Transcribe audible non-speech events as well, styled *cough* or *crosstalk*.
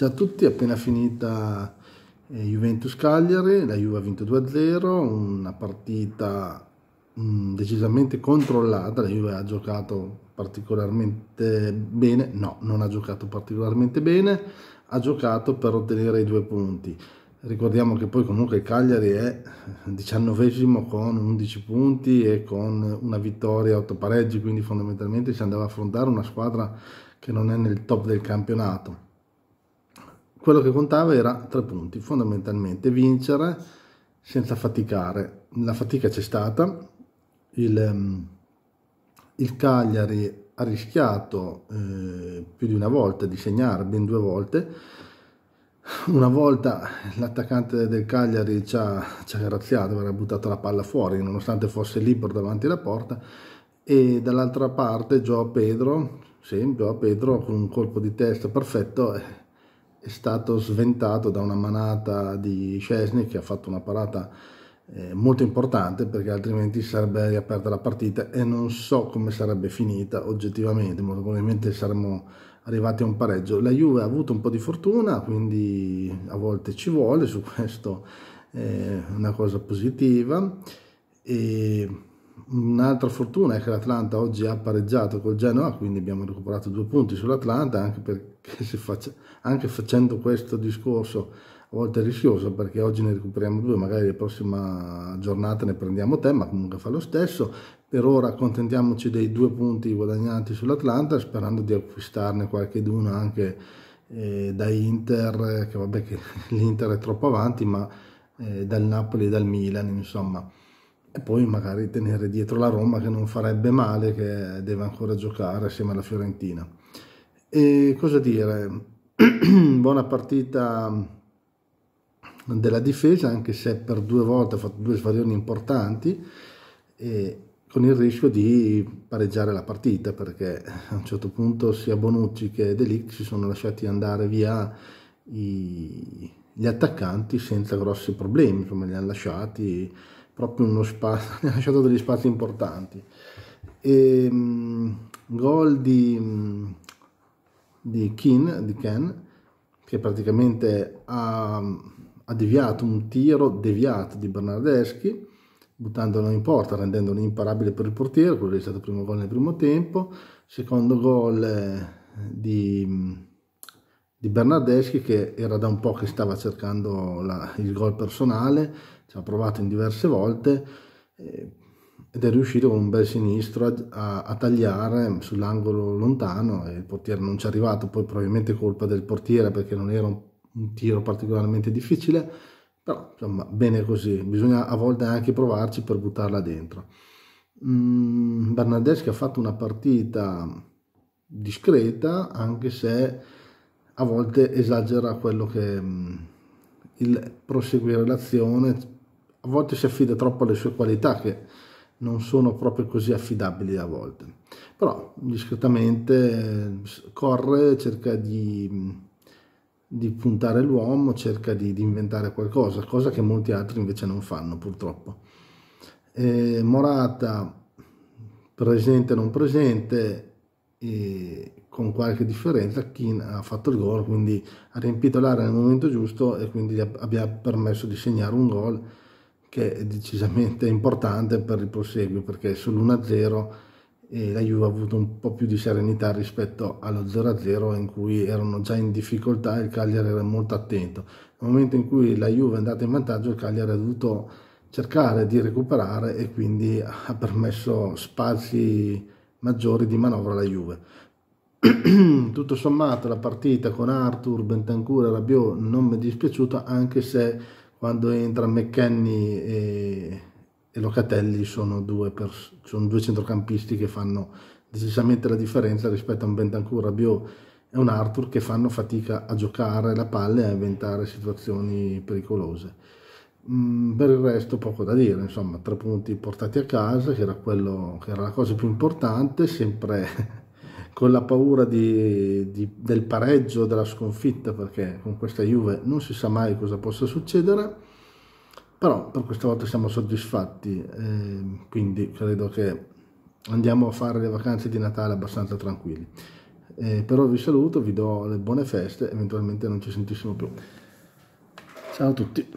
Ciao a tutti, appena finita eh, Juventus Cagliari, la Juve ha vinto 2-0, una partita mh, mm, decisamente controllata, la Juve ha giocato particolarmente bene, no, non ha giocato particolarmente bene, ha giocato per ottenere i due punti. Ricordiamo che poi comunque il Cagliari è diciannovesimo con 11 punti e con una vittoria, 8 pareggi, quindi fondamentalmente si andava a affrontare una squadra che non è nel top del campionato quello che contava era tre punti, fondamentalmente vincere senza faticare. La fatica c'è stata, il, ehm, il Cagliari ha rischiato eh, più di una volta di segnare, ben due volte, una volta l'attaccante del Cagliari ci ha, ci ha graziato, aveva buttato la palla fuori, nonostante fosse libero davanti alla porta, e dall'altra parte Gio Pedro, sempre Pedro con un colpo di testa perfetto, eh, è stato sventato da una manata di Cesny che ha fatto una parata eh, molto importante perché altrimenti sarebbe riaperta la partita e non so come sarebbe finita oggettivamente, molto probabilmente saremmo arrivati a un pareggio. La Juve ha avuto un po' di fortuna, quindi a volte ci vuole, su questo è eh, una cosa positiva. E Un'altra fortuna è che l'Atlanta oggi ha pareggiato col Genoa, quindi abbiamo recuperato due punti sull'Atlanta, anche, perché si *laughs* faccia, anche facendo questo discorso a volte è rischioso, perché oggi ne recuperiamo due, magari la prossima giornata ne prendiamo te, ma comunque fa lo stesso. Per ora accontentiamoci dei due punti guadagnati sull'Atlanta, sperando di acquistarne qualche d'una anche eh, da Inter, che vabbè che *laughs* l'Inter è troppo avanti, ma eh, dal Napoli e dal Milan, insomma e poi magari tenere dietro la Roma che non farebbe male, che deve ancora giocare assieme alla Fiorentina. E cosa dire? *clears throat* Buona partita della difesa, anche se per due volte ha fatto due svarioni importanti, con il rischio di pareggiare la partita, perché a un certo punto sia Bonucci che Delic si sono lasciati andare via i, gli attaccanti senza grossi problemi, come li hanno lasciati proprio uno spazio, *laughs* ha lasciato degli spazi importanti. E, um, gol di, di, Kin, di Ken, che praticamente ha, ha, deviato un tiro deviato di Bernardeschi, buttandolo in porta, rendendolo imparabile per il portiere, quello è stato il primo gol nel primo tempo, secondo gol eh, di di Bernardeschi che era da un po' che stava cercando la, il gol personale ci ha provato in diverse volte eh, ed è riuscito con un bel sinistro a, a, a tagliare sull'angolo lontano e il portiere non ci è arrivato, poi probabilmente colpa del portiere perché non era un, un tiro particolarmente difficile, però insomma bene così, bisogna a volte anche provarci per buttarla dentro. Mm, Bernardeschi ha fatto una partita discreta anche se a volte esagera quello che mm, il proseguire l'azione a volte si affida troppo alle sue qualità che non sono proprio così affidabili a volte. Però discretamente corre, cerca di, di puntare l'uomo, cerca di, di, inventare qualcosa, cosa che molti altri invece non fanno purtroppo. E Morata presente o non presente e con qualche differenza Kin ha fatto il gol quindi ha riempito l'area nel momento giusto e quindi gli abbia permesso di segnare un gol che è decisamente importante per il proseguio perché sull'1-0 la Juve ha avuto un po' più di serenità rispetto allo 0-0 in cui erano già in difficoltà e il Cagliari era molto attento. Nel momento in cui la Juve è andata in vantaggio il Cagliari ha dovuto cercare di recuperare e quindi ha permesso spazi maggiori di manovra alla Juve. *clears throat* Tutto sommato la partita con Arthur, Bentancur e Rabiot non mi è dispiaciuta anche se quando entra McKenny e, e Locatelli sono due, pers- sono due, centrocampisti che fanno decisamente la differenza rispetto a un Bentancur Rabiot e un Arthur che fanno fatica a giocare la palla e a inventare situazioni pericolose. Mm, per il resto poco da dire, insomma, tre punti portati a casa, che era, quello, che era la cosa più importante, sempre con la paura di, di, del pareggio, della sconfitta, perché con questa Juve non si sa mai cosa possa succedere, però per questa volta siamo soddisfatti, eh, quindi credo che andiamo a fare le vacanze di Natale abbastanza tranquilli. Eh, però vi saluto, vi do le buone feste, eventualmente non ci sentissimo più. Ciao a tutti.